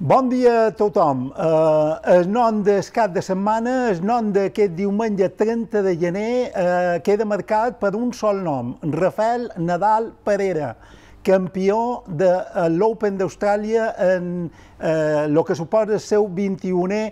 Bon dia a tothom. Uh, el nom del cap de setmana, el nom d'aquest diumenge 30 de gener, uh, queda marcat per un sol nom, Rafael Nadal Parera, campió de eh, l'Open d'Austràlia en el uh, que suposa el seu 21è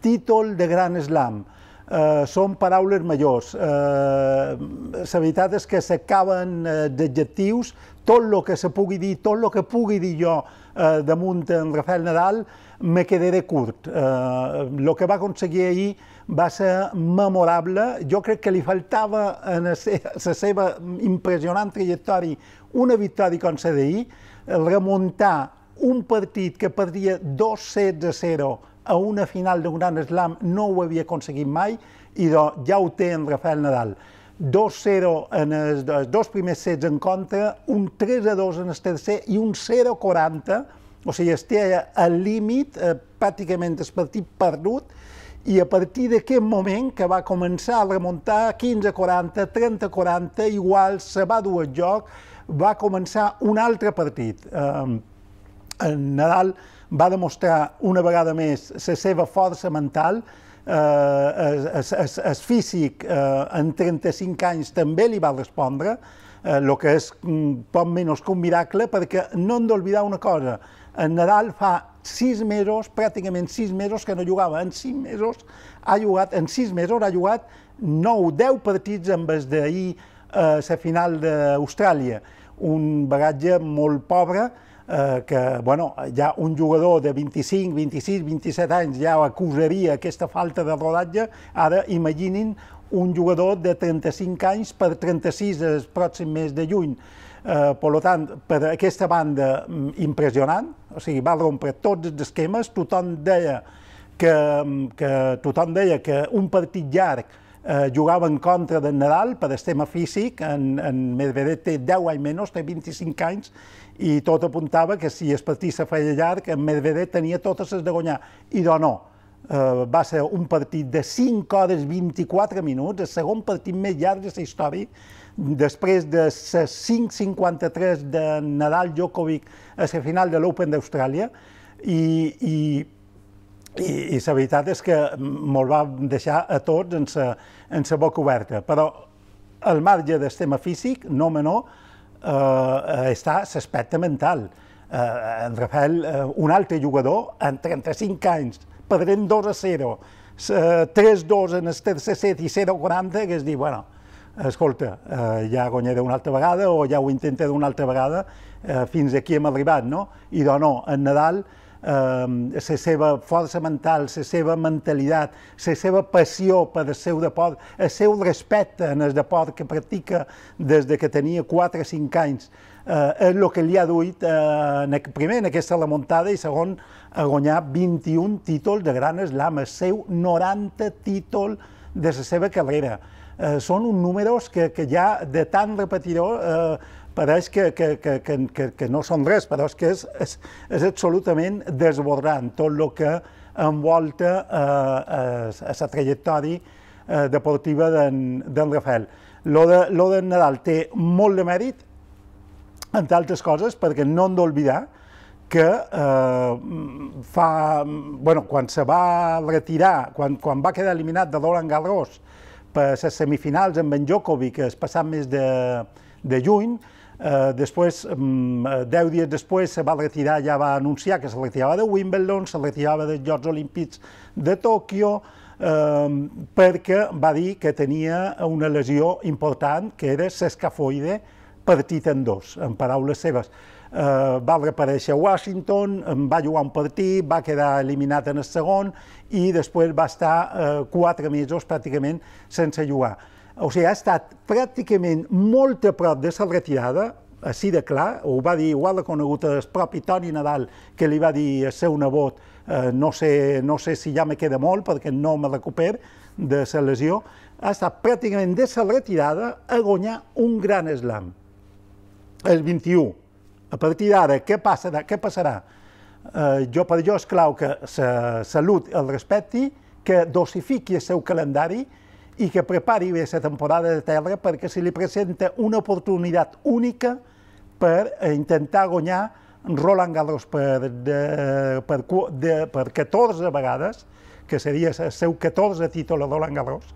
títol de Gran Slam eh, són paraules majors. Eh, la veritat és que s'acaben eh, d'adjectius, tot el que se pugui dir, tot el que pugui dir jo eh, damunt en Rafael Nadal, me quedaré curt. El eh, que va aconseguir ahir va ser memorable. Jo crec que li faltava en la seva impressionant trajectòria una victòria com la d'ahir, remuntar un partit que perdia 2 16 a 0 a una final d'un gran slam no ho havia aconseguit mai, i ja ho té en Rafael Nadal. 2-0 en els, dos primers sets en contra, un 3-2 en el tercer i un 0-40, o sigui, té al límit, eh, pràcticament el partit perdut, i a partir d'aquest moment que va començar a remuntar 15-40, 30-40, igual se va dur el joc, va començar un altre partit. Eh, en Nadal va demostrar una vegada més la seva força mental, eh, es, físic eh, en 35 anys també li va respondre, el eh, que és poc menys que un miracle, perquè no hem d'oblidar una cosa, en Nadal fa sis mesos, pràcticament sis mesos que no jugava, en sis mesos ha jugat, en sis mesos ha jugat 9-10 partits amb els d'ahir a eh, la final d'Austràlia, un bagatge molt pobre, eh, que bueno, ja un jugador de 25, 26, 27 anys ja acusaria aquesta falta de rodatge, ara imaginin un jugador de 35 anys per 36 el pròxim mes de juny. Eh, per tant, per aquesta banda, mm, impressionant, o sigui, va rompre tots els esquemes, tothom deia que, mm, que, tothom deia que un partit llarg eh, jugava en contra de Nadal per el tema físic, en, en Medvedev té 10 anys menys, té 25 anys, i tot apuntava que si es partit se feia llarg, en Medvedev tenia totes les de guanyar. I doncs no, eh, va ser un partit de 5 hores 24 minuts, el segon partit més llarg de la història, després de les 5.53 de Nadal Djokovic a la final de l'Open d'Austràlia, i, i i, i la veritat és que molt va deixar a tots en sa, en sa boca oberta, però al marge del tema físic, no menor, eh, està l'aspecte mental. Eh, en Rafael, eh, un altre jugador, en 35 anys, perdent 2 a 0, 3-2 eh, en el tercer set i 0-40, que es diu, bueno, escolta, eh, ja guanyaré una altra vegada o ja ho intentaré una altra vegada, eh, fins aquí hem arribat, no? I doncs no, en Nadal eh, la seva força mental, la seva mentalitat, la seva passió per el seu deport, el seu respecte en el deport que practica des de que tenia 4 o 5 anys, eh, és el que li ha duit, eh, primer, en aquesta remuntada i segon, a guanyar 21 títols de gran eslam, el seu 90 títol de la seva carrera. Eh, són uns números que, que ja de tant repetidor eh, pareix que, que, que, que, que no són res, però és que és, és, és absolutament desbordant tot el que envolta eh, eh trajectòria eh, deportiva d'en Rafael. Lo de, lo de Nadal té molt de mèrit, entre altres coses, perquè no hem d'oblidar que eh, fa, bueno, quan se va retirar, quan, quan va quedar eliminat de Roland Garros per les semifinals amb en Jokovic es passat mes de, de juny, Eh, després, 10 mm, eh, dies després, se va retirar, ja va anunciar que se retirava de Wimbledon, se retirava dels Jocs Olímpics de Tòquio, eh, perquè va dir que tenia una lesió important, que era s'escafoide partit en dos, en paraules seves. Eh, va reparèixer a Washington, va jugar un partit, va quedar eliminat en el segon i després va estar eh, quatre mesos pràcticament sense jugar. O sigui, ha estat pràcticament molt a prop de la retirada, així de clar, ho va dir, igual ha reconegut el propi Toni Nadal, que li va dir a seu nebot, eh, no, sé, no sé si ja me queda molt perquè no me recuper de la lesió, ha estat pràcticament de la retirada a guanyar un gran slam. El 21. A partir d'ara, què, passarà? què passarà? Eh, jo per jo és clau que la salut el respecti, que dosifiqui el seu calendari, i que prepari bé la temporada de terra perquè se li presenta una oportunitat única per eh, intentar guanyar Roland Garros per, de, per, de, per 14 vegades, que seria el seu 14 títol a Roland Garros,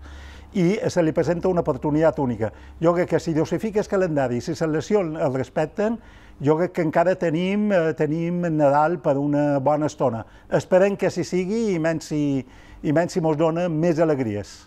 i se li presenta una oportunitat única. Jo crec que si dosifica el calendari, si se lesió el respecten, jo crec que encara tenim, eh, tenim Nadal per una bona estona. Esperem que s'hi sigui i menys si, i menys si mos dona més alegries.